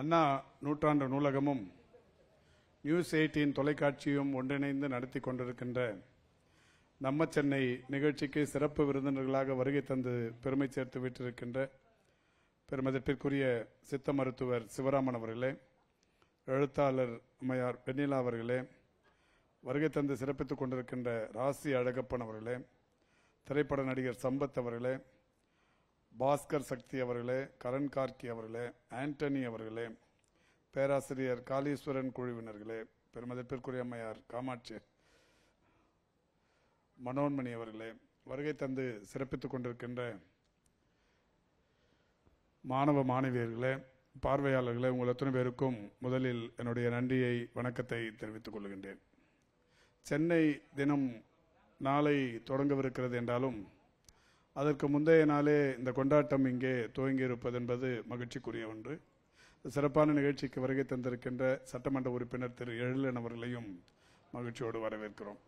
அண்ணா நூற்றாண்டு நூலகமும் news eighteen தொலைக்காட்சியும் ஒன்றிணைந்து நடத்தி கொண்டிருக்கின்ற நம்ம சென்னை நிகழ்ச்சிக்கு சிறப்பு விருந்தினர்களாக வருகை தந்து பெருமை சேர்த்து விட்டிருக்கின்ற பெருமதிப்பிற்குரிய சித்த மருத்துவர் சிவராமன் அவர்களே எழுத்தாளர் அம்மையார் வெண்ணிலா அவர்களே வருகை தந்து சிறப்பித்துக் கொண்டிருக்கின்ற ராசி அழகப்பன் அவர்களே திரைப்பட நடிகர் சம்பத் அவர்களே பாஸ்கர் சக்தி அவர்களே கரண் கார்கி அவர்களே ஆண்டனி அவர்களே பேராசிரியர் காளீஸ்வரன் குழுவினர்களே பெருமதிப்பிற்குரிய அம்மையார் காமாட்சி மனோன்மணி அவர்களே வருகை தந்து சிறப்பித்துக் கொண்டிருக்கின்ற மாணவ மாணவியர்களே பார்வையாளர்களே உங்கள் எத்தனை பேருக்கும் முதலில் என்னுடைய நன்றியை வணக்கத்தை தெரிவித்துக் கொள்கின்றேன் சென்னை தினம் நாளை தொடங்கவிருக்கிறது என்றாலும் அதற்கு முந்தைய நாளே இந்த கொண்டாட்டம் இங்கே இருப்பது என்பது மகிழ்ச்சிக்குரிய ஒன்று சிறப்பான நிகழ்ச்சிக்கு வருகை தந்திருக்கின்ற சட்டமன்ற உறுப்பினர் திரு எழிலன் அவர்களையும் மகிழ்ச்சியோடு வரவேற்கிறோம்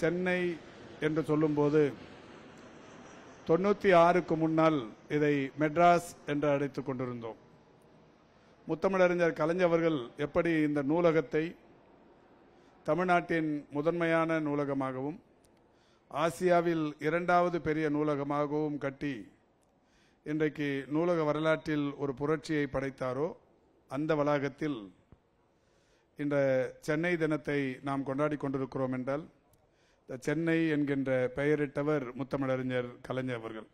சென்னை என்று சொல்லும்போது தொண்ணூற்றி ஆறுக்கு முன்னால் இதை மெட்ராஸ் என்று அழைத்து கொண்டிருந்தோம் முத்தமிழறிஞர் கலைஞர்கள் எப்படி இந்த நூலகத்தை தமிழ்நாட்டின் முதன்மையான நூலகமாகவும் ஆசியாவில் இரண்டாவது பெரிய நூலகமாகவும் கட்டி இன்றைக்கு நூலக வரலாற்றில் ஒரு புரட்சியை படைத்தாரோ அந்த வளாகத்தில் இந்த சென்னை தினத்தை நாம் கொண்டாடி கொண்டிருக்கிறோம் என்றால் இந்த சென்னை என்கின்ற பெயரிட்டவர் முத்தமிழறிஞர் கலைஞர் அவர்கள்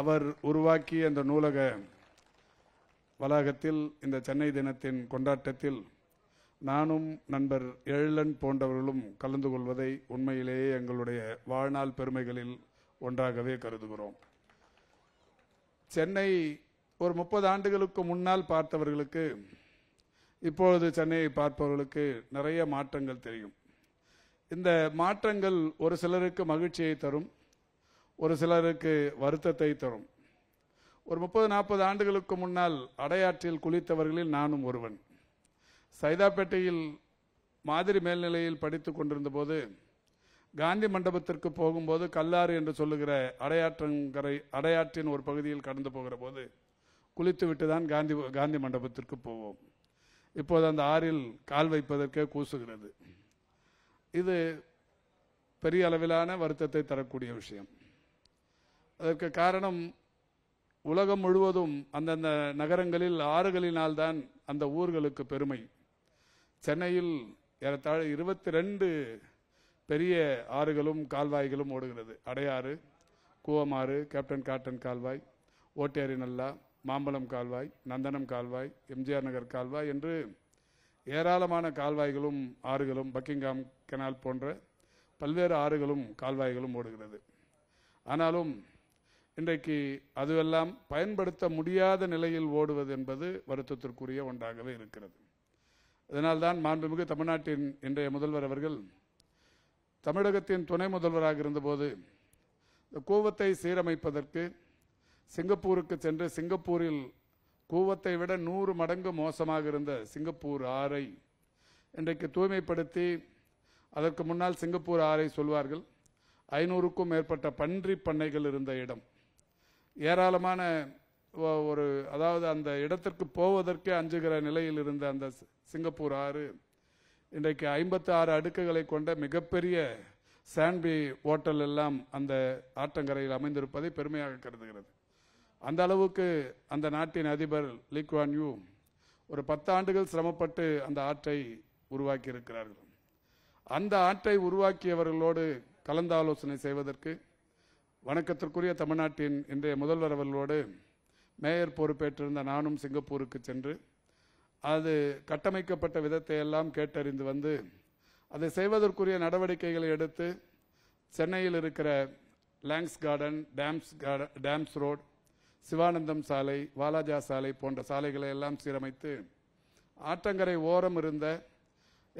அவர் உருவாக்கிய அந்த நூலக வளாகத்தில் இந்த சென்னை தினத்தின் கொண்டாட்டத்தில் நானும் நண்பர் எழிலன் போன்றவர்களும் கலந்து கொள்வதை உண்மையிலேயே எங்களுடைய வாழ்நாள் பெருமைகளில் ஒன்றாகவே கருதுகிறோம் சென்னை ஒரு முப்பது ஆண்டுகளுக்கு முன்னால் பார்த்தவர்களுக்கு இப்பொழுது சென்னையை பார்ப்பவர்களுக்கு நிறைய மாற்றங்கள் தெரியும் இந்த மாற்றங்கள் ஒரு சிலருக்கு மகிழ்ச்சியை தரும் ஒரு சிலருக்கு வருத்தத்தை தரும் ஒரு முப்பது நாற்பது ஆண்டுகளுக்கு முன்னால் அடையாற்றில் குளித்தவர்களில் நானும் ஒருவன் சைதாப்பேட்டையில் மாதிரி மேல்நிலையில் படித்து கொண்டிருந்த போது காந்தி மண்டபத்திற்கு போகும்போது கல்லாறு என்று சொல்லுகிற அடையாற்றங்கரை அடையாற்றின் ஒரு பகுதியில் கடந்து போகிற போது குளித்துவிட்டு தான் காந்தி காந்தி மண்டபத்திற்கு போவோம் இப்போது அந்த ஆறில் கால் வைப்பதற்கே கூசுகிறது இது பெரிய அளவிலான வருத்தத்தை தரக்கூடிய விஷயம் அதற்கு காரணம் உலகம் முழுவதும் அந்தந்த நகரங்களில் ஆறுகளினால் தான் அந்த ஊர்களுக்கு பெருமை சென்னையில் ஏறத்தாழ இருபத்தி ரெண்டு பெரிய ஆறுகளும் கால்வாய்களும் ஓடுகிறது அடையாறு கூவமாறு கேப்டன் காட்டன் கால்வாய் ஓட்டேரி நல்லா மாம்பழம் கால்வாய் நந்தனம் கால்வாய் எம்ஜிஆர் நகர் கால்வாய் என்று ஏராளமான கால்வாய்களும் ஆறுகளும் பக்கிங்காம் கெனால் போன்ற பல்வேறு ஆறுகளும் கால்வாய்களும் ஓடுகிறது ஆனாலும் இன்றைக்கு அதுவெல்லாம் பயன்படுத்த முடியாத நிலையில் ஓடுவது என்பது வருத்தத்திற்குரிய ஒன்றாகவே இருக்கிறது அதனால்தான் மாண்புமிகு தமிழ்நாட்டின் இன்றைய முதல்வர் அவர்கள் தமிழகத்தின் துணை முதல்வராக இருந்தபோது இந்த கூவத்தை சீரமைப்பதற்கு சிங்கப்பூருக்கு சென்று சிங்கப்பூரில் கூவத்தை விட நூறு மடங்கு மோசமாக இருந்த சிங்கப்பூர் ஆறை இன்றைக்கு தூய்மைப்படுத்தி அதற்கு முன்னால் சிங்கப்பூர் ஆறை சொல்வார்கள் ஐநூறுக்கும் மேற்பட்ட பன்றி பண்ணைகள் இருந்த இடம் ஏராளமான ஒரு அதாவது அந்த இடத்திற்கு போவதற்கே அஞ்சுகிற நிலையில் இருந்த அந்த சிங்கப்பூர் ஆறு இன்றைக்கு ஆறு அடுக்குகளை கொண்ட மிகப்பெரிய சாண்ட்பி ஓட்டல் எல்லாம் அந்த ஆற்றங்கரையில் அமைந்திருப்பதை பெருமையாக கருதுகிறது அந்த அளவுக்கு அந்த நாட்டின் அதிபர் லீக்வான் யூ ஒரு பத்தாண்டுகள் சிரமப்பட்டு அந்த ஆற்றை உருவாக்கி இருக்கிறார்கள் அந்த ஆற்றை உருவாக்கியவர்களோடு கலந்தாலோசனை செய்வதற்கு வணக்கத்திற்குரிய தமிழ்நாட்டின் இன்றைய முதல்வர் அவர்களோடு மேயர் பொறுப்பேற்றிருந்த நானும் சிங்கப்பூருக்கு சென்று அது கட்டமைக்கப்பட்ட விதத்தை எல்லாம் கேட்டறிந்து வந்து அதை செய்வதற்குரிய நடவடிக்கைகளை எடுத்து சென்னையில் இருக்கிற Langs garden Dams garden Dams road Sivanandam சாலை வாலாஜா சாலை போன்ற சாலைகளை எல்லாம் சீரமைத்து ஆற்றங்கரை ஓரம் இருந்த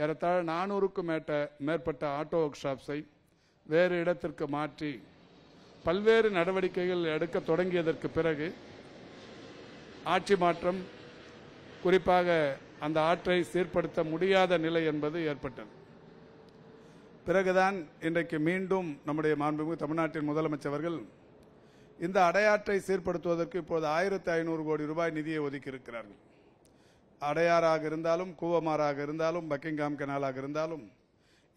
ஏறத்தாழ நானூறுக்கும் மேட்ட மேற்பட்ட ஆட்டோ ஒர்க் ஷாப்ஸை வேறு இடத்திற்கு மாற்றி பல்வேறு நடவடிக்கைகள் எடுக்க தொடங்கியதற்கு பிறகு ஆட்சி மாற்றம் குறிப்பாக அந்த ஆற்றை சீர்படுத்த முடியாத நிலை என்பது ஏற்பட்டது பிறகுதான் இன்றைக்கு மீண்டும் நம்முடைய மாண்புமிகு தமிழ்நாட்டின் முதலமைச்சர்கள் இந்த அடையாற்றை சீர்படுத்துவதற்கு இப்போது ஆயிரத்தி ஐநூறு கோடி ரூபாய் நிதியை ஒதுக்கி இருக்கிறார்கள் அடையாறாக இருந்தாலும் கூவமாறாக இருந்தாலும் பக்கிங்காம் கெனாலாக இருந்தாலும்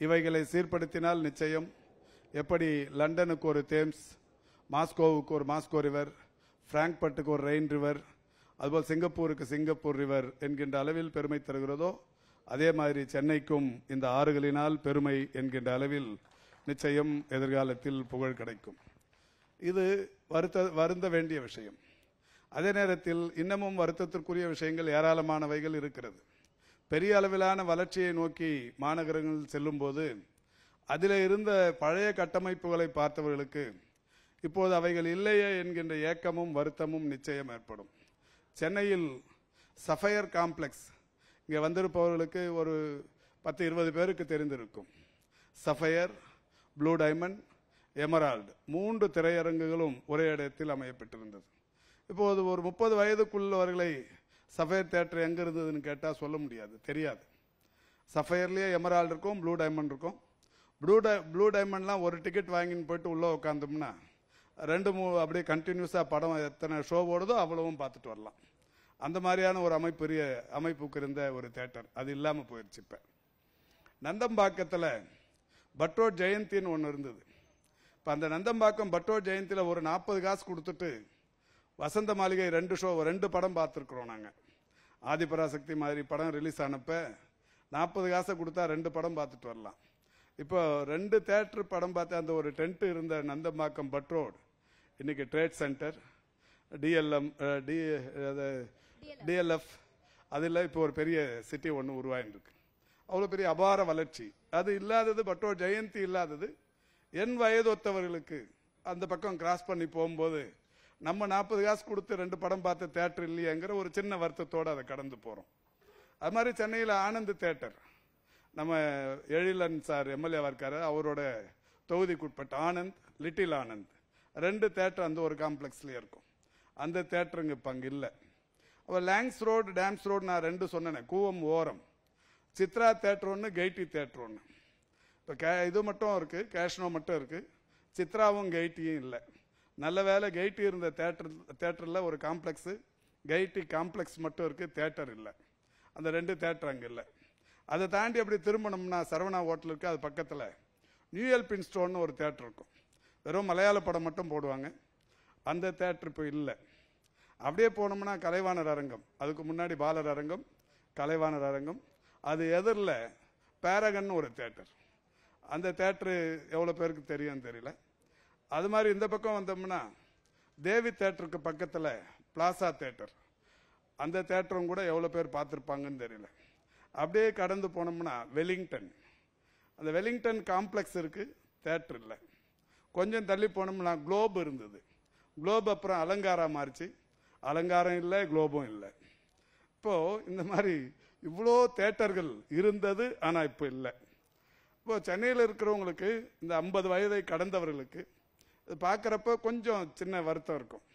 இவைகளை சீர்படுத்தினால் நிச்சயம் எப்படி லண்டனுக்கு ஒரு தேம்ஸ் மாஸ்கோவுக்கு ஒரு மாஸ்கோ ரிவர் ஃப்ராங்க்பர்ட்டுக்கு ஒரு ரெயின் ரிவர் அதுபோல் சிங்கப்பூருக்கு சிங்கப்பூர் ரிவர் என்கின்ற அளவில் பெருமை தருகிறதோ அதே மாதிரி சென்னைக்கும் இந்த ஆறுகளினால் பெருமை என்கின்ற அளவில் நிச்சயம் எதிர்காலத்தில் புகழ் கிடைக்கும் இது வருத்த வருந்த வேண்டிய விஷயம் அதே நேரத்தில் இன்னமும் வருத்தத்திற்குரிய விஷயங்கள் ஏராளமானவைகள் இருக்கிறது பெரிய அளவிலான வளர்ச்சியை நோக்கி மாநகரங்கள் செல்லும்போது அதில் இருந்த பழைய கட்டமைப்புகளை பார்த்தவர்களுக்கு இப்போது அவைகள் இல்லையே என்கின்ற ஏக்கமும் வருத்தமும் நிச்சயம் ஏற்படும் சென்னையில் சஃபயர் காம்ப்ளெக்ஸ் இங்கே வந்திருப்பவர்களுக்கு ஒரு பத்து இருபது பேருக்கு தெரிந்திருக்கும் சஃபயர் ப்ளூ டைமண்ட் எமரால்டு மூன்று திரையரங்குகளும் ஒரே இடத்தில் அமையப்பட்டிருந்தது இப்போது ஒரு முப்பது வயதுக்குள்ளவர்களை சஃபயர் தேட்டர் எங்கே இருந்ததுன்னு கேட்டால் சொல்ல முடியாது தெரியாது சஃபயர்லேயே எமரால்டு இருக்கும் ப்ளூ டைமண்ட் இருக்கும் ப்ளூ டை ப்ளூ டைமண்ட்லாம் ஒரு டிக்கெட் வாங்கின்னு போயிட்டு உள்ளே உட்காந்தோம்னா ரெண்டு மூ அப்படியே கண்டினியூஸாக படம் எத்தனை ஷோ ஓடுதோ அவ்வளவும் பார்த்துட்டு வரலாம் அந்த மாதிரியான ஒரு அமைப்பெரிய அமைப்புக்கு இருந்த ஒரு தேட்டர் அது இல்லாமல் போயிடுச்சு இப்போ நந்தம்பாக்கத்தில் பட்டோ ஜெயந்தின்னு ஒன்று இருந்தது இப்போ அந்த நந்தம்பாக்கம் பட்டோ ஜெயந்தியில் ஒரு நாற்பது காசு கொடுத்துட்டு வசந்த மாளிகை ரெண்டு ஷோ ரெண்டு படம் பார்த்துருக்குறோம் நாங்கள் ஆதிபராசக்தி மாதிரி படம் ரிலீஸ் ஆனப்போ நாற்பது காசை கொடுத்தா ரெண்டு படம் பார்த்துட்டு வரலாம் இப்போ ரெண்டு தேட்டர் படம் பார்த்து அந்த ஒரு டென்ட் இருந்த நந்தம்பாக்கம் பட்ரோடு இன்னைக்கு ட்ரேட் சென்டர் டிஎல்எம் டி அது டிஎல்எஃப் அதில் இப்போ ஒரு பெரிய சிட்டி ஒன்று உருவாயிருக்கு அவ்வளோ பெரிய அபார வளர்ச்சி அது இல்லாதது ஒரு ஜெயந்தி இல்லாதது என் வயது ஒத்தவர்களுக்கு அந்த பக்கம் கிராஸ் பண்ணி போகும்போது நம்ம நாற்பது காசு கொடுத்து ரெண்டு படம் பார்த்து தேட்டர் இல்லையேங்கிற ஒரு சின்ன வருத்தத்தோடு அதை கடந்து போகிறோம் அது மாதிரி சென்னையில் ஆனந்த் தேட்டர் நம்ம எழிலன் சார் எம்எல்ஏவாக இருக்காரு அவரோட தொகுதிக்குட்பட்ட ஆனந்த் லிட்டில் ஆனந்த் ரெண்டு தேட்டர் அந்த ஒரு காம்ப்ளெக்ஸ்லேயே இருக்கும் அந்த தேட்டருங்க இப்போ அங்கே இல்லை அப்போ லேங்ஸ் ரோடு டேம்ஸ் ரோடு நான் ரெண்டு சொன்னேன் கூவம் ஓரம் சித்ரா தேட்டர் ஒன்று கெய்டி தேட்டர் ஒன்று இப்போ கே இது மட்டும் இருக்குது கேஷ்னோ மட்டும் இருக்குது சித்ராவும் கெயிட்டியும் இல்லை நல்ல வேலை கெய்ட்டி இருந்த தேட்டர் தேட்டரில் ஒரு காம்ப்ளெக்ஸு கெய்ட்டி காம்ப்ளெக்ஸ் மட்டும் இருக்குது தேட்டர் இல்லை அந்த ரெண்டு தேட்டர் அங்கே இல்லை அதை தாண்டி அப்படி திரும்பணும்னா சரவணா ஹோட்டலுக்கு அது பக்கத்தில் நியூஎல்பின் ஸ்டோன்னு ஒரு தேட்டர் இருக்கும் வெறும் மலையாள படம் மட்டும் போடுவாங்க அந்த தேட்டர் இப்போ இல்லை அப்படியே போனோம்னா கலைவாணர் அரங்கம் அதுக்கு முன்னாடி பாலர் அரங்கம் கலைவாணர் அரங்கம் அது எதிரில் பேரகன் ஒரு தேட்டர் அந்த தேட்டரு எவ்வளோ பேருக்கு தெரியும் தெரியல அது மாதிரி இந்த பக்கம் வந்தோம்னா தேவி தேட்டருக்கு பக்கத்தில் பிளாசா தேட்டர் அந்த தேட்டரும் கூட எவ்வளோ பேர் பார்த்துருப்பாங்கன்னு தெரியல அப்படியே கடந்து போனோம்னா வெலிங்டன் அந்த வெலிங்டன் காம்ப்ளெக்ஸ் இருக்குது தேட்டர் இல்லை கொஞ்சம் தள்ளி போனோம்னா குளோப் இருந்தது குளோப் அப்புறம் அலங்காரம் மாறிச்சு அலங்காரம் இல்லை குளோபும் இல்லை இப்போது இந்த மாதிரி இவ்வளோ தேட்டர்கள் இருந்தது ஆனால் இப்போ இல்லை இப்போ சென்னையில் இருக்கிறவங்களுக்கு இந்த ஐம்பது வயதை கடந்தவர்களுக்கு இது பார்க்குறப்ப கொஞ்சம் சின்ன வருத்தம் இருக்கும்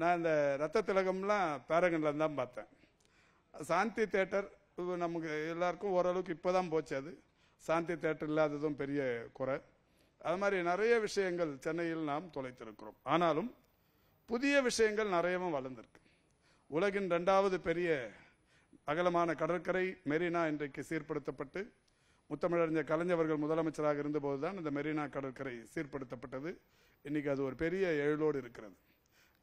நான் இந்த ரத்த திலகம்லாம் பேரகனில் தான் பார்த்தேன் சாந்தி தேட்டர் நமக்கு எல்லாருக்கும் ஓரளவுக்கு இப்போ தான் போச்சு அது சாந்தி தேட்டர் இல்லாததும் பெரிய குறை அது மாதிரி நிறைய விஷயங்கள் சென்னையில் நாம் தொலைத்திருக்கிறோம் ஆனாலும் புதிய விஷயங்கள் நிறையவும் வளர்ந்திருக்கு உலகின் ரெண்டாவது பெரிய அகலமான கடற்கரை மெரினா இன்றைக்கு சீர்படுத்தப்பட்டு முத்தமிழறிஞர் கலைஞர்கள் முதலமைச்சராக இருந்தபோது தான் இந்த மெரினா கடற்கரை சீர்படுத்தப்பட்டது இன்னைக்கு அது ஒரு பெரிய எழுலோடு இருக்கிறது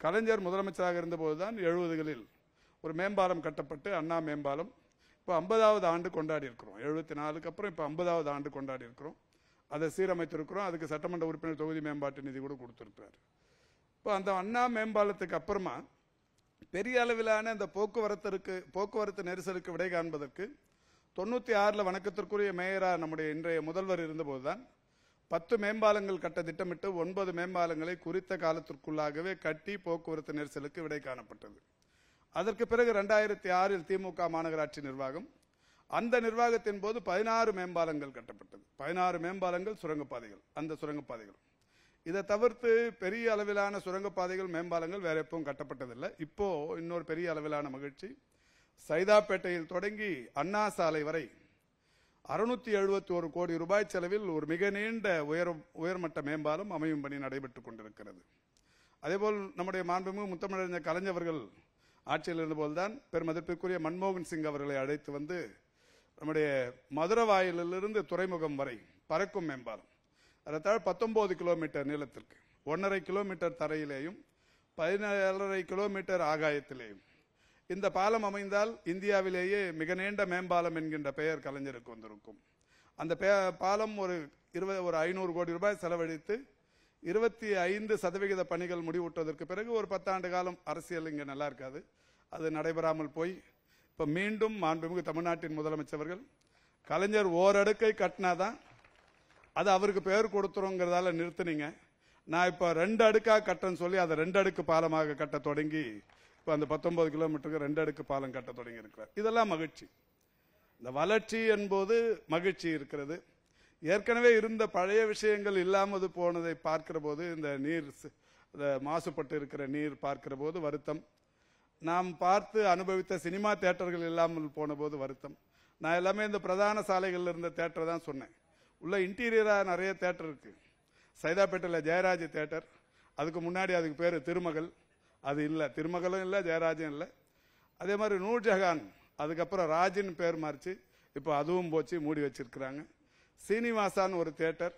கலைஞர் முதலமைச்சராக இருந்தபோது தான் எழுபதுகளில் ஒரு மேம்பாலம் கட்டப்பட்டு அண்ணா மேம்பாலம் இப்போ ஐம்பதாவது ஆண்டு கொண்டாடி இருக்கிறோம் எழுபத்தி நாலுக்கு அப்புறம் இப்போ ஐம்பதாவது ஆண்டு கொண்டாடி இருக்கிறோம் அதை சீரமைத்திருக்கிறோம் அதுக்கு சட்டமன்ற உறுப்பினர் தொகுதி மேம்பாட்டு நிதி கூட கொடுத்துருக்கிறார் இப்போ அந்த அண்ணா மேம்பாலத்துக்கு அப்புறமா பெரிய அளவிலான அந்த போக்குவரத்திற்கு போக்குவரத்து நெரிசலுக்கு விடை காண்பதற்கு தொண்ணூற்றி ஆறில் வணக்கத்திற்குரிய மேயராக நம்முடைய இன்றைய முதல்வர் இருந்தபோது தான் பத்து மேம்பாலங்கள் கட்ட திட்டமிட்டு ஒன்பது மேம்பாலங்களை குறித்த காலத்திற்குள்ளாகவே கட்டி போக்குவரத்து நெரிசலுக்கு விடை காணப்பட்டது அதற்கு பிறகு ரெண்டாயிரத்தி ஆறில் திமுக மாநகராட்சி நிர்வாகம் அந்த நிர்வாகத்தின் போது பதினாறு மேம்பாலங்கள் கட்டப்பட்டது பதினாறு மேம்பாலங்கள் சுரங்கப்பாதைகள் அந்த சுரங்கப்பாதைகள் இதை தவிர்த்து பெரிய அளவிலான சுரங்கப்பாதைகள் மேம்பாலங்கள் வேற எப்பவும் கட்டப்பட்டதில்லை இப்போ இன்னொரு பெரிய அளவிலான மகிழ்ச்சி சைதாப்பேட்டையில் தொடங்கி அண்ணா சாலை வரை அறுநூத்தி எழுபத்தி ஒரு கோடி ரூபாய் செலவில் ஒரு மிக நீண்ட உயர் உயர்மட்ட மேம்பாலம் அமையும் பணி நடைபெற்றுக் கொண்டிருக்கிறது அதேபோல் நம்முடைய மாண்புமிகு முத்தமிழறிஞர் கலைஞர்கள் ஆட்சியில் இருந்தபோதுதான் பெருமதிப்பிற்குரிய மன்மோகன் சிங் அவர்களை அழைத்து வந்து நம்முடைய மதுரவாயிலிருந்து துறைமுகம் வரை பறக்கும் மேம்பாலம் அதைத்தாழ் பத்தொம்போது கிலோமீட்டர் நீளத்திற்கு ஒன்றரை கிலோமீட்டர் தரையிலேயும் பதினேழரை கிலோமீட்டர் ஆகாயத்திலேயும் இந்த பாலம் அமைந்தால் இந்தியாவிலேயே மிக நீண்ட மேம்பாலம் என்கின்ற பெயர் கலைஞருக்கு வந்திருக்கும் அந்த பாலம் ஒரு இருபது ஒரு ஐநூறு கோடி ரூபாய் செலவழித்து இருபத்தி ஐந்து சதவிகித பணிகள் முடிவுற்றதற்கு பிறகு ஒரு பத்தாண்டு காலம் அரசியல் இங்கே நல்லா இருக்காது அது நடைபெறாமல் போய் இப்போ மீண்டும் மாண்புமிகு தமிழ்நாட்டின் முதலமைச்சர்கள் கலைஞர் ஓரடுக்கை கட்டினாதான் அது அவருக்கு பெயர் கொடுத்துருங்கிறதால நிறுத்தினீங்க நான் இப்போ ரெண்டு அடுக்காக கட்டேன்னு சொல்லி அதை ரெண்டு அடுக்கு பாலமாக கட்ட தொடங்கி இப்போ அந்த பத்தொன்பது கிலோமீட்டருக்கு ரெண்டு அடுக்கு பாலம் கட்ட தொடங்கி இருக்கிறார் இதெல்லாம் மகிழ்ச்சி இந்த வளர்ச்சி என்போது மகிழ்ச்சி இருக்கிறது ஏற்கனவே இருந்த பழைய விஷயங்கள் இல்லாமல் போனதை பார்க்கிற போது இந்த நீர் மாசுபட்டு இருக்கிற நீர் பார்க்கிற போது வருத்தம் நாம் பார்த்து அனுபவித்த சினிமா தேட்டர்கள் இல்லாமல் போன போது வருத்தம் நான் எல்லாமே இந்த பிரதான சாலைகளில் இருந்த தேட்டரை தான் சொன்னேன் உள்ள இன்டீரியராக நிறைய தேட்டர் இருக்கு சைதாப்பேட்டையில் ஜெயராஜ் தேட்டர் அதுக்கு முன்னாடி அதுக்கு பேர் திருமகள் அது இல்லை திருமகளும் இல்லை ஜெயராஜும் இல்லை அதே மாதிரி நூர்ஜஹான் அதுக்கப்புறம் ராஜின் பேர் மாறிச்சு இப்போ அதுவும் போச்சு மூடி வச்சிருக்கிறாங்க சீனிவாசான் ஒரு தேட்டர்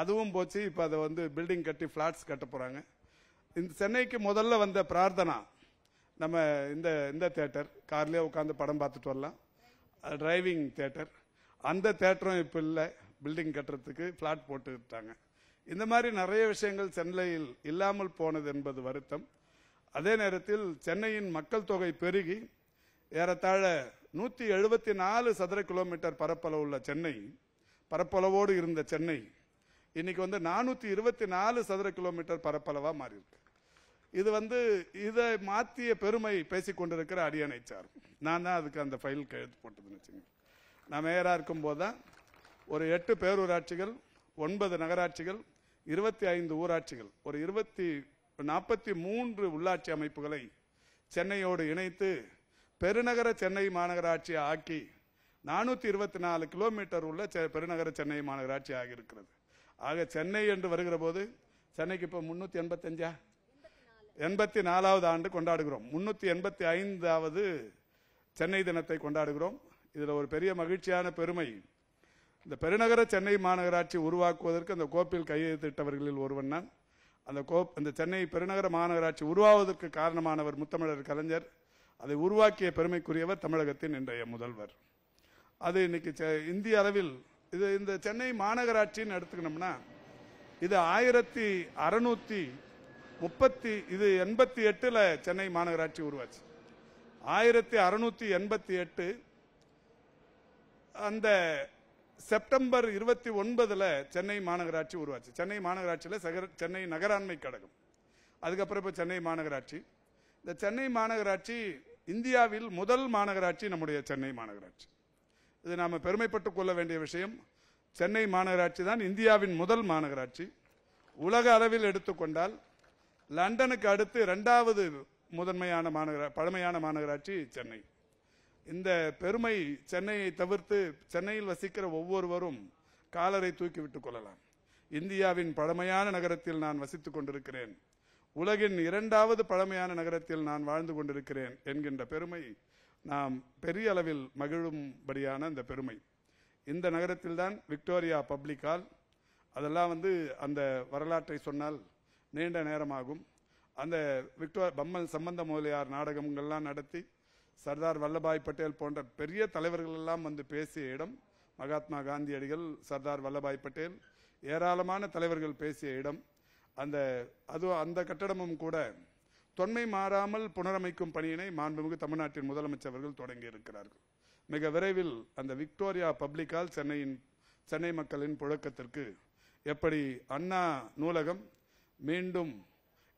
அதுவும் போச்சு இப்போ அதை வந்து பில்டிங் கட்டி ஃப்ளாட்ஸ் கட்ட போகிறாங்க இந்த சென்னைக்கு முதல்ல வந்த பிரார்த்தனா நம்ம இந்த இந்த தேட்டர் கார்லேயே உட்காந்து படம் பார்த்துட்டு வரலாம் டிரைவிங் தேட்டர் அந்த தேட்டரும் இப்போ இல்லை பில்டிங் கட்டுறதுக்கு ஃப்ளாட் போட்டுட்டாங்க இந்த மாதிரி நிறைய விஷயங்கள் சென்னையில் இல்லாமல் போனது என்பது வருத்தம் அதே நேரத்தில் சென்னையின் மக்கள் தொகை பெருகி ஏறத்தாழ நூற்றி எழுபத்தி நாலு சதுர கிலோமீட்டர் பரப்பளவு உள்ள சென்னை பரப்பளவோடு இருந்த சென்னை இன்னைக்கு வந்து நானூற்றி இருபத்தி நாலு சதுர கிலோமீட்டர் பரப்பளவாக மாறியிருக்கு இது வந்து இதை மாற்றிய பெருமை பேசி கொண்டிருக்கிற சார் நான் தான் அதுக்கு அந்த ஃபைல் கையெழுத்து போட்டதுன்னு வச்சுங்க நான் மேயராக இருக்கும்போது தான் ஒரு எட்டு பேரூராட்சிகள் ஒன்பது நகராட்சிகள் இருபத்தி ஐந்து ஊராட்சிகள் ஒரு இருபத்தி நாற்பத்தி மூன்று உள்ளாட்சி அமைப்புகளை சென்னையோடு இணைத்து பெருநகர சென்னை மாநகராட்சியை ஆக்கி நானூற்றி இருபத்தி நாலு கிலோமீட்டர் உள்ள பெருநகர சென்னை மாநகராட்சி ஆகியிருக்கிறது ஆக சென்னை என்று வருகிற போது சென்னைக்கு இப்போ முந்நூற்றி எண்பத்தஞ்சா எண்பத்தி நாலாவது ஆண்டு கொண்டாடுகிறோம் முன்னூற்றி எண்பத்தி ஐந்தாவது சென்னை தினத்தை கொண்டாடுகிறோம் இதில் ஒரு பெரிய மகிழ்ச்சியான பெருமை இந்த பெருநகர சென்னை மாநகராட்சி உருவாக்குவதற்கு அந்த கோப்பில் கையெழுத்திட்டவர்களில் ஒருவன் தான் அந்த கோப் அந்த சென்னை பெருநகர மாநகராட்சி உருவாவதற்கு காரணமானவர் முத்தமிழர் கலைஞர் அதை உருவாக்கிய பெருமைக்குரியவர் தமிழகத்தின் இன்றைய முதல்வர் அது இன்னைக்கு இந்திய அளவில் இது இந்த சென்னை மாநகராட்சின்னு எடுத்துக்கணும்னா இது ஆயிரத்தி அறநூற்றி முப்பத்தி இது எண்பத்தி எட்டில் சென்னை மாநகராட்சி உருவாச்சு ஆயிரத்தி அறுநூத்தி எண்பத்தி எட்டு அந்த செப்டம்பர் இருபத்தி ஒன்பதில் சென்னை மாநகராட்சி உருவாச்சு சென்னை மாநகராட்சியில் சென்னை நகராண்மை கழகம் அதுக்கப்புறம் இப்போ சென்னை மாநகராட்சி இந்த சென்னை மாநகராட்சி இந்தியாவில் முதல் மாநகராட்சி நம்முடைய சென்னை மாநகராட்சி இது நாம் பெருமைப்பட்டுக் கொள்ள வேண்டிய விஷயம் சென்னை மாநகராட்சி தான் இந்தியாவின் முதல் மாநகராட்சி உலக அளவில் எடுத்துக்கொண்டால் லண்டனுக்கு அடுத்து ரெண்டாவது முதன்மையான மாநகரா பழமையான மாநகராட்சி சென்னை இந்த பெருமை சென்னையை தவிர்த்து சென்னையில் வசிக்கிற ஒவ்வொருவரும் காலரை தூக்கி கொள்ளலாம் இந்தியாவின் பழமையான நகரத்தில் நான் வசித்துக் கொண்டிருக்கிறேன் உலகின் இரண்டாவது பழமையான நகரத்தில் நான் வாழ்ந்து கொண்டிருக்கிறேன் என்கின்ற பெருமை நாம் பெரிய அளவில் மகிழும்படியான அந்த பெருமை இந்த நகரத்தில்தான் விக்டோரியா பப்ளிக் ஹால் அதெல்லாம் வந்து அந்த வரலாற்றை சொன்னால் நீண்ட நேரமாகும் அந்த விக்டோ பம்மன் சம்பந்த முதலியார் நாடகங்கள்லாம் நடத்தி சர்தார் வல்லபாய் பட்டேல் போன்ற பெரிய தலைவர்கள் எல்லாம் வந்து பேசிய இடம் மகாத்மா காந்தியடிகள் சர்தார் வல்லபாய் பட்டேல் ஏராளமான தலைவர்கள் பேசிய இடம் அந்த அது அந்த கட்டடமும் கூட தொன்மை மாறாமல் புனரமைக்கும் பணியினை மாண்புமிகு தமிழ்நாட்டின் முதலமைச்சர் அவர்கள் தொடங்கி இருக்கிறார்கள் மிக விரைவில் அந்த விக்டோரியா பப்ளிக்கால் சென்னையின் சென்னை மக்களின் புழக்கத்திற்கு எப்படி அண்ணா நூலகம் மீண்டும்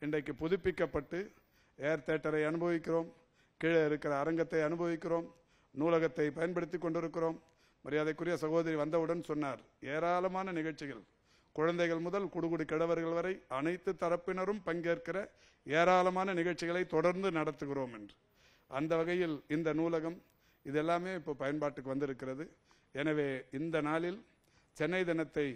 இன்றைக்கு புதுப்பிக்கப்பட்டு ஏர் தேட்டரை அனுபவிக்கிறோம் கீழே இருக்கிற அரங்கத்தை அனுபவிக்கிறோம் நூலகத்தை பயன்படுத்தி கொண்டிருக்கிறோம் மரியாதைக்குரிய சகோதரி வந்தவுடன் சொன்னார் ஏராளமான நிகழ்ச்சிகள் குழந்தைகள் முதல் குடுகுடி கிழவர்கள் வரை அனைத்து தரப்பினரும் பங்கேற்கிற ஏராளமான நிகழ்ச்சிகளை தொடர்ந்து நடத்துகிறோம் என்று அந்த வகையில் இந்த நூலகம் இது எல்லாமே இப்போ பயன்பாட்டுக்கு வந்திருக்கிறது எனவே இந்த நாளில் சென்னை தினத்தை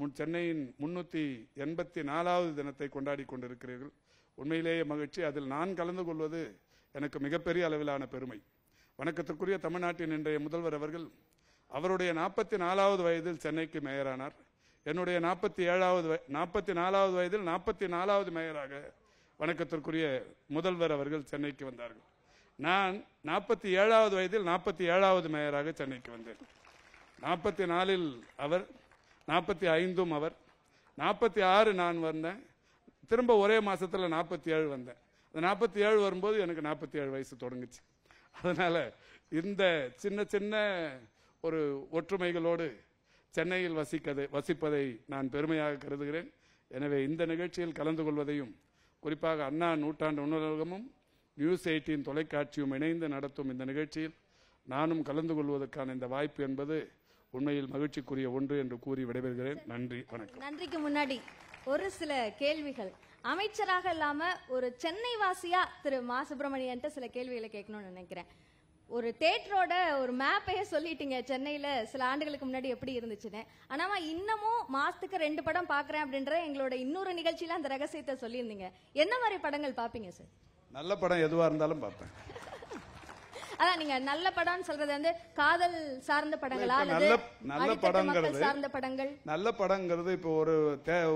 முன் சென்னையின் முன்னூற்றி எண்பத்தி நாலாவது தினத்தை கொண்டாடி கொண்டிருக்கிறீர்கள் உண்மையிலேயே மகிழ்ச்சி அதில் நான் கலந்து கொள்வது எனக்கு மிகப்பெரிய அளவிலான பெருமை வணக்கத்திற்குரிய தமிழ்நாட்டின் இன்றைய முதல்வர் அவர்கள் அவருடைய நாற்பத்தி நாலாவது வயதில் சென்னைக்கு மேயரானார் என்னுடைய நாற்பத்தி ஏழாவது நாற்பத்தி நாலாவது வயதில் நாற்பத்தி நாலாவது மேயராக வணக்கத்திற்குரிய முதல்வர் அவர்கள் சென்னைக்கு வந்தார்கள் நான் நாற்பத்தி ஏழாவது வயதில் நாற்பத்தி ஏழாவது மேயராக சென்னைக்கு வந்தேன் நாற்பத்தி நாலில் அவர் நாற்பத்தி ஐந்தும் அவர் நாற்பத்தி ஆறு நான் வந்தேன் திரும்ப ஒரே மாதத்தில் நாற்பத்தி ஏழு வந்தேன் அந்த நாற்பத்தி ஏழு வரும்போது எனக்கு நாற்பத்தி ஏழு வயசு தொடங்குச்சு அதனால் இந்த சின்ன சின்ன ஒரு ஒற்றுமைகளோடு சென்னையில் வசிக்கதை வசிப்பதை நான் பெருமையாக கருதுகிறேன் எனவே இந்த நிகழ்ச்சியில் கலந்து கொள்வதையும் குறிப்பாக அண்ணா நூற்றாண்டு உணரகமும் நியூஸ் எயிட்டின் தொலைக்காட்சியும் இணைந்து நடத்தும் இந்த நிகழ்ச்சியில் நானும் கலந்து கொள்வதற்கான இந்த வாய்ப்பு என்பது உண்மையில் மகிழ்ச்சிக்குரிய ஒன்று என்று கூறி விடைபெறுகிறேன் நன்றி வணக்கம் நன்றிக்கு முன்னாடி ஒரு சில கேள்விகள் அமைச்சராக இல்லாம ஒரு சென்னை வாசியா திரு மா சுப்பிரமணியன்ட்டு சில கேள்விகளை கேட்கணும்னு நினைக்கிறேன் ஒரு தேட்டரோட ஒரு மேப்பையே சொல்லிட்டீங்க சென்னையில சில ஆண்டுகளுக்கு முன்னாடி எப்படி இருந்துச்சுன்னு ஆனா இன்னமும் மாசத்துக்கு ரெண்டு படம் பாக்குறேன் அப்படின்ற எங்களோட இன்னொரு நிகழ்ச்சியில அந்த ரகசியத்தை சொல்லியிருந்தீங்க என்ன மாதிரி படங்கள் பாப்பீங்க சார் நல்ல படம் எதுவா இருந்தாலும் பாப்பேன் அதான் நீங்க நல்ல படம்னு சொல்றது வந்து காதல் சார்ந்த படங்களா நல்ல நல்ல படங்கிறது சார்ந்த படங்கள் நல்ல படங்கிறது இப்போ ஒரு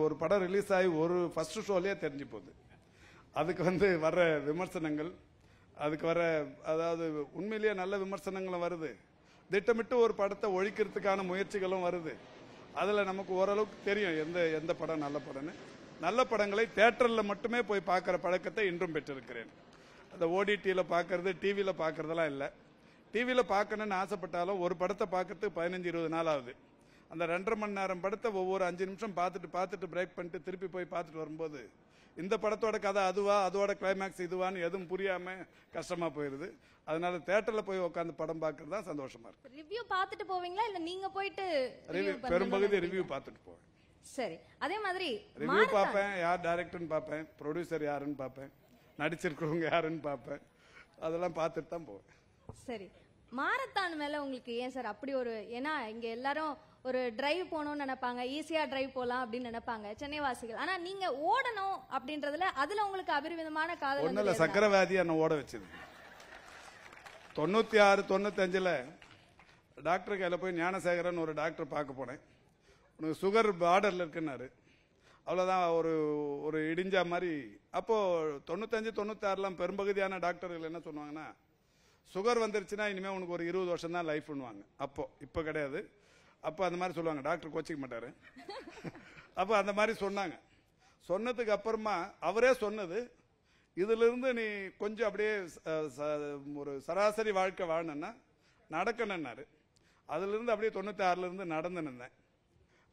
ஒரு படம் ரிலீஸ் ஆகி ஒரு ஃபர்ஸ்ட் ஷோலயே தெரிஞ்சு போகுது அதுக்கு வந்து வர்ற விமர்சனங்கள் அதுக்கு வர அதாவது உண்மையிலேயே நல்ல விமர்சனங்களும் வருது திட்டமிட்டு ஒரு படத்தை ஒழிக்கிறதுக்கான முயற்சிகளும் வருது அதுல நமக்கு ஓரளவுக்கு தெரியும் எந்த எந்த படம் நல்ல படம்னு நல்ல படங்களை தேட்டரில் மட்டுமே போய் பார்க்குற பழக்கத்தை இன்றும் பெற்றிருக்கிறேன் அந்த ஓடிடியில் பார்க்கறது டிவியில் பார்க்குறதெல்லாம் இல்லை டிவியில் பார்க்கணுன்னு ஆசைப்பட்டாலும் ஒரு படத்தை பார்க்கறதுக்கு பதினஞ்சு இருபது நாள் ஆகுது அந்த ரெண்டரை மணி நேரம் படத்தை ஒவ்வொரு அஞ்சு நிமிஷம் பார்த்துட்டு பார்த்துட்டு பிரேக் பண்ணிட்டு திருப்பி போய் பார்த்துட்டு வரும்போது இந்த படத்தோட கதை அதுவா அதோட கிளைமேக்ஸ் இதுவான்னு எதுவும் புரியாம கஷ்டமா போயிருது அதனால தேட்டர்ல போய் உட்காந்து படம் பார்க்கறது தான் சந்தோஷமா இருக்கு ரிவ்யூ பார்த்துட்டு போவீங்களா இல்ல நீங்க போயிட்டு பெரும்பகுதி ரிவ்யூ பார்த்துட்டு போவேன் சரி அதே மாதிரி ரிவ்யூ பார்ப்பேன் யார் டைரக்டர்னு பார்ப்பேன் ப்ரொடியூசர் யாருன்னு பார்ப்பேன் நடிச்சிருக்கிறவங்க யாருன்னு பார்ப்பேன் அதெல்லாம் பார்த்துட்டு தான் போவேன் சரி மாரத்தான் மேல உங்களுக்கு ஏன் சார் அப்படி ஒரு ஏன்னா இங்க எல்லாரும் ஒரு டிரைவ் போகணும்னு நினைப்பாங்க ஈஸியா டிரைவ் போகலாம் அப்படின்னு நினைப்பாங்க சென்னை வாசிகள் ஆனா நீங்க ஓடணும் அப்படின்றதுல அதுல உங்களுக்கு அபிரிவிதமான காதல் ஒண்ணு இல்ல சக்கரவாதி என்ன ஓட வச்சது தொண்ணூத்தி ஆறு தொண்ணூத்தஞ்சுல டாக்டர் கையில போய் ஞானசேகரன் ஒரு டாக்டர் பார்க்க போனேன் உனக்கு சுகர் பார்டர்ல இருக்குன்னாரு அவ்வளோதான் ஒரு ஒரு இடிஞ்ச மாதிரி அப்போது தொண்ணூத்தஞ்சு தொண்ணூத்தாறுலாம் பெரும்பகுதியான டாக்டர்கள் என்ன சொல்லுவாங்கன்னா சுகர் வந்துருச்சுன்னா இனிமேல் உனக்கு ஒரு இருபது வருஷம் தான் லைஃப் பண்ணுவாங்க அப்போது இப்போ கிடையாது அப்போ அந்த மாதிரி சொல்லுவாங்க டாக்டர் கோச்சிக்க மாட்டார் அப்போ அந்த மாதிரி சொன்னாங்க சொன்னதுக்கு அப்புறமா அவரே சொன்னது இதிலிருந்து நீ கொஞ்சம் அப்படியே ஒரு சராசரி வாழ்க்கை வாழணுன்னா நடக்கணுன்னாரு அதுலேருந்து அப்படியே தொண்ணூற்றி ஆறுலேருந்து நடந்துன்னு இருந்தேன்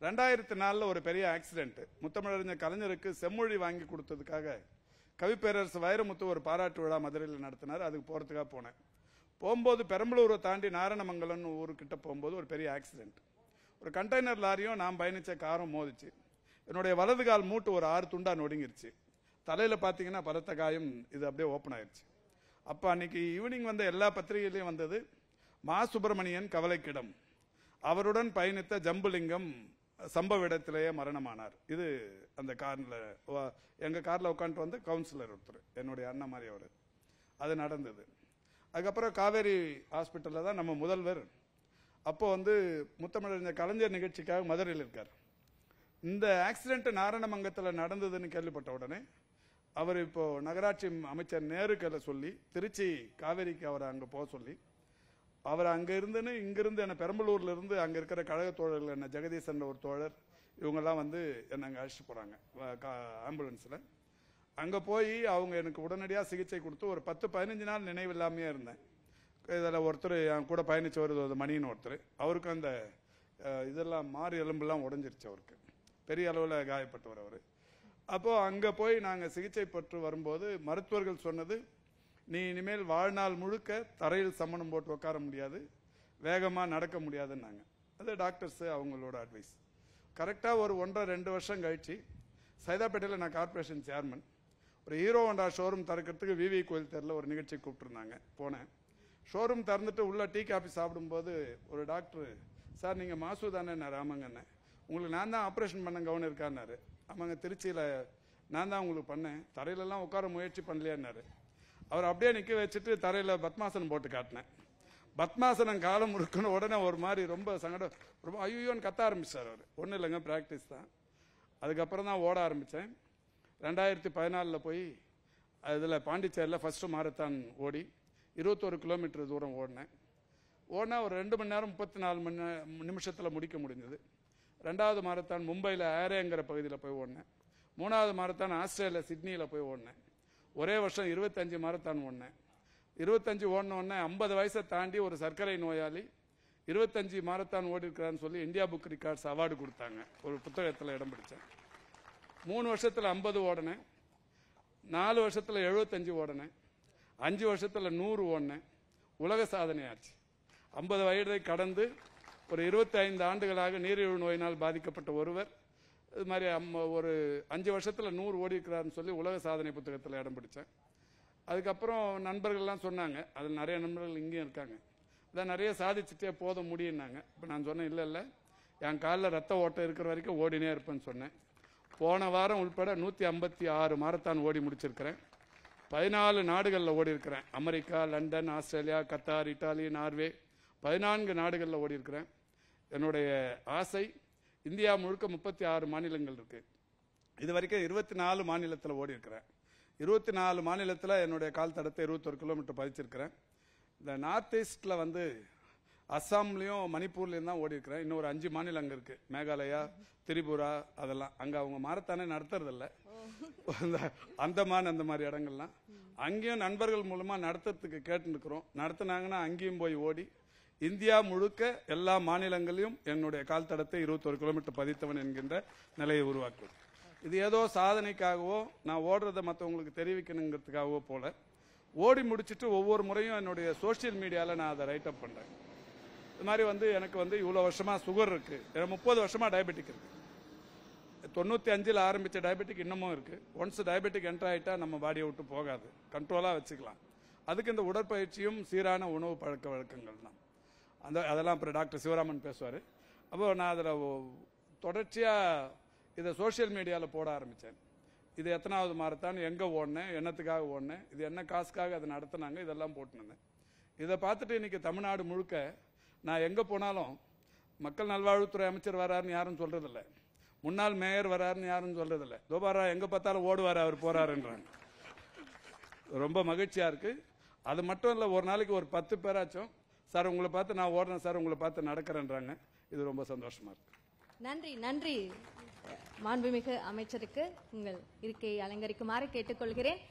ரெண்டாயிரத்தி நாலில் ஒரு பெரிய ஆக்சிடென்ட் முத்தமிழறிஞர் கலைஞருக்கு செம்மொழி வாங்கி கொடுத்ததுக்காக கவிப்பேரரசு வைரமுத்து ஒரு பாராட்டு விழா மதுரையில் நடத்தினார் அதுக்கு போகிறதுக்காக போனேன் போகும்போது பெரம்பலூரை தாண்டி நாராயணமங்கலம்னு ஊருக்கிட்ட போகும்போது ஒரு பெரிய ஆக்சிடென்ட் ஒரு கண்டெய்னர் லாரியும் நான் பயணித்த காரும் மோதிச்சு என்னுடைய வலது கால் மூட்டு ஒரு ஆறு துண்டா நொடுங்கிருச்சு தலையில் பார்த்தீங்கன்னா பலத்த காயம் இது அப்படியே ஓப்பன் ஆயிடுச்சு அப்போ அன்னைக்கு ஈவினிங் வந்த எல்லா பத்திரிகையிலையும் வந்தது மா சுப்பிரமணியன் கவலைக்கிடம் அவருடன் பயணித்த ஜம்புலிங்கம் சம்பவ இடத்திலேயே மரணமானார் இது அந்த காரில் எங்கள் காரில் உட்காந்துட்டு வந்து கவுன்சிலர் ஒருத்தர் என்னுடைய அண்ணன் மாதிரி அவர் அது நடந்தது அதுக்கப்புறம் காவேரி ஹாஸ்பிட்டலில் தான் நம்ம முதல்வர் அப்போ வந்து முத்தமிழறிஞர் கலைஞர் நிகழ்ச்சிக்காக மதுரையில் இருக்கார் இந்த ஆக்சிடென்ட் நாராயணமங்கத்தில் நடந்ததுன்னு கேள்விப்பட்ட உடனே அவர் இப்போ நகராட்சி அமைச்சர் நேரு சொல்லி திருச்சி காவேரிக்கு அவரை அங்கே போக சொல்லி அவர் அங்க இருந்துன்னு இங்கிருந்து என்ன பெரம்பலூர்ல இருந்து அங்க இருக்கிற கழக தோழர்கள் என்ன ஜெகதீசன் ஒரு தோழர் இவங்கெல்லாம் வந்து என்னை அங்கே அழைச்சிட்டு போறாங்க ஆம்புலன்ஸ்ல அங்க போய் அவங்க எனக்கு உடனடியாக சிகிச்சை கொடுத்து ஒரு பத்து பதினஞ்சு நாள் நினைவில்லாமையே இருந்தேன் இதில் ஒருத்தர் என் கூட வருது ஒரு மணின்னு ஒருத்தர் அவருக்கு அந்த இதெல்லாம் மாறு எலும்புலாம் உடஞ்சிருச்சு அவருக்கு பெரிய அளவில் காயப்பட்டவர் அவர் அப்போது அங்கே போய் நாங்கள் சிகிச்சை பெற்று வரும்போது மருத்துவர்கள் சொன்னது நீ இனிமேல் வாழ்நாள் முழுக்க தரையில் சம்மணம் போட்டு உட்கார முடியாது வேகமாக நடக்க முடியாதுன்னாங்க அது டாக்டர்ஸு அவங்களோட அட்வைஸ் கரெக்டாக ஒரு ஒன்றரை ரெண்டு வருஷம் கழிச்சு சைதாப்பேட்டையில் நான் கார்பரேஷன் சேர்மன் ஒரு ஹீரோ ஹோண்டா ஷோரூம் திறக்கிறதுக்கு விவி கோயில் தெருல ஒரு நிகழ்ச்சி கூப்பிட்டுருந்தாங்க போனேன் ஷோரூம் திறந்துட்டு உள்ளே டீ காஃபி சாப்பிடும்போது ஒரு டாக்டர் சார் நீங்கள் மாசுதானே நான் ஆமாங்கண்ணே உங்களுக்கு நான் தான் ஆப்ரேஷன் பண்ண கவனம் இருக்கான்னாரு ஆமாங்க திருச்சியில் நான் தான் உங்களுக்கு பண்ணேன் தரையிலலாம் உட்கார முயற்சி பண்ணலையான்னாரு அவர் அப்படியே நிற்க வச்சுட்டு தரையில் பத்மாசனம் போட்டு காட்டினேன் பத்மாசனம் காலம் முறுக்கணும் உடனே ஒரு மாதிரி ரொம்ப சங்கடம் ரொம்ப ஐயோன்னு கத்த ஆரம்பிச்சார் அவர் ஒன்றும் இல்லைங்க ப்ராக்டிஸ் தான் அதுக்கப்புறம் தான் ஓட ஆரம்பித்தேன் ரெண்டாயிரத்தி பதினாலில் போய் அதில் பாண்டிச்சேரியில் ஃபஸ்ட்டு மாரத்தான் ஓடி இருபத்தோரு கிலோமீட்டர் தூரம் ஓடினேன் ஓடினா ஒரு ரெண்டு மணி நேரம் முப்பத்தி நாலு மணி நிமிஷத்தில் முடிக்க முடிஞ்சது ரெண்டாவது மாரத்தான் மும்பையில் ஆரேங்கிற பகுதியில் போய் ஓடினேன் மூணாவது மாரத்தான் ஆஸ்திரேலியா சிட்னியில் போய் ஓடினேன் ஒரே வருஷம் இருபத்தஞ்சு மாரத்தான் ஓடினேன் இருபத்தஞ்சு ஓடினோடனே ஐம்பது வயசை தாண்டி ஒரு சர்க்கரை நோயாளி இருபத்தஞ்சு மாரத்தான் ஓடிருக்கிறான்னு சொல்லி இந்தியா புக் ரிகார்ட்ஸ் அவார்டு கொடுத்தாங்க ஒரு புத்தகத்தில் இடம் பிடிச்சேன் மூணு வருஷத்தில் ஐம்பது ஓடினேன் நாலு வருஷத்தில் எழுபத்தஞ்சு ஓடினேன் அஞ்சு வருஷத்தில் நூறு ஓடினேன் உலக சாதனையாச்சு ஐம்பது வயதை கடந்து ஒரு இருபத்தி ஐந்து ஆண்டுகளாக நீரிழிவு நோயினால் பாதிக்கப்பட்ட ஒருவர் இது மாதிரி அம் ஒரு அஞ்சு வருஷத்தில் நூறு ஓடி இருக்கிறாருன்னு சொல்லி உலக சாதனை புத்தகத்தில் இடம் பிடிச்சேன் அதுக்கப்புறம் நண்பர்கள்லாம் சொன்னாங்க அதில் நிறைய நண்பர்கள் இங்கேயும் இருக்காங்க அதான் நிறைய சாதிச்சுட்டே போத முடியும்னாங்க இப்போ நான் சொன்னேன் இல்லை இல்லை என் காலில் ரத்த ஓட்டம் இருக்கிற வரைக்கும் ஓடினே இருப்பேன்னு சொன்னேன் போன வாரம் உள்பட நூற்றி ஐம்பத்தி ஆறு மாரத்தான் ஓடி முடிச்சிருக்கிறேன் பதினாலு நாடுகளில் ஓடி இருக்கிறேன் America London Australia Qatar Italy Norway பதினான்கு நாடுகளில் ஓடி இருக்கிறேன் என்னுடைய ஆசை இந்தியா முழுக்க முப்பத்தி ஆறு மாநிலங்கள் இருக்கு இது வரைக்கும் இருபத்தி நாலு மாநிலத்தில் ஓடி இருக்கிறேன் இருபத்தி நாலு மாநிலத்தில் என்னுடைய கால் தடத்தை இருபத்தொரு கிலோமீட்டர் பதிச்சிருக்கிறேன் இந்த நார்த் ஈஸ்டில் வந்து அஸ்ஸாம்லேயும் மணிப்பூர்லேயும் தான் ஓடி இருக்கிறேன் இன்னும் ஒரு அஞ்சு மாநிலம் அங்கே இருக்குது மேகாலயா திரிபுரா அதெல்லாம் அங்கே அவங்க மாரத்தானே நடத்துறதில்ல அந்த அந்தமான் அந்த மாதிரி இடங்கள்லாம் அங்கேயும் நண்பர்கள் மூலமாக நடத்துறதுக்கு கேட்டுருக்குறோம் நடத்துனாங்கன்னா அங்கேயும் போய் ஓடி இந்தியா முழுக்க எல்லா மாநிலங்களையும் என்னுடைய கால் தடத்தை இருபத்தொரு கிலோமீட்டர் பதித்தவன் என்கின்ற நிலையை உருவாக்குவது இது ஏதோ சாதனைக்காகவோ நான் ஓடுறதை மற்றவங்களுக்கு தெரிவிக்கணுங்கிறதுக்காகவோ போல ஓடி முடிச்சுட்டு ஒவ்வொரு முறையும் என்னுடைய சோசியல் மீடியாவில் நான் அதை ரைட்டப் பண்ணுறேன் இது மாதிரி வந்து எனக்கு வந்து இவ்வளோ வருஷமாக சுகர் இருக்குது எனக்கு முப்பது வருஷமாக டயபெட்டிக் இருக்குது தொண்ணூற்றி அஞ்சில் ஆரம்பித்த டயபெட்டிக் இன்னமும் இருக்குது ஒன்ஸ் டயபெட்டிக் என்டர் ஆகிட்டால் நம்ம பாடியை விட்டு போகாது கண்ட்ரோலாக வச்சுக்கலாம் அதுக்கு இந்த உடற்பயிற்சியும் சீரான உணவு பழக்க வழக்கங்கள் தான் அந்த அதெல்லாம் அப்புறம் டாக்டர் சிவராமன் பேசுவார் அப்போ நான் அதில் தொடர்ச்சியாக இதை சோஷியல் மீடியாவில் போட ஆரம்பித்தேன் இது எத்தனாவது மாறத்தான் எங்கே ஓடினேன் என்னத்துக்காக ஓடினேன் இது என்ன காசுக்காக அதை நடத்தினாங்க இதெல்லாம் போட்டுனேன் இதை பார்த்துட்டு இன்றைக்கி தமிழ்நாடு முழுக்க நான் எங்கே போனாலும் மக்கள் நல்வாழ்வுத்துறை அமைச்சர் வராருன்னு யாரும் சொல்கிறதில்ல முன்னாள் மேயர் வராருன்னு யாரும் சொல்கிறதில்ல தோபாரா எங்கே பார்த்தாலும் ஓடுவார் அவர் போகிறாருன்றாங்க ரொம்ப மகிழ்ச்சியாக இருக்குது அது மட்டும் இல்லை ஒரு நாளைக்கு ஒரு பத்து பேராச்சும் சார் உங்களை பார்த்து நான் ஓடுறேன் சார் உங்களை பார்த்து நடக்கிறேன்றாங்க இது ரொம்ப சந்தோஷமா இருக்கு நன்றி நன்றி மாண்புமிகு அமைச்சருக்கு உங்கள் இருக்கையை அலங்கரிக்குமாறு கேட்டுக்கொள்கிறேன்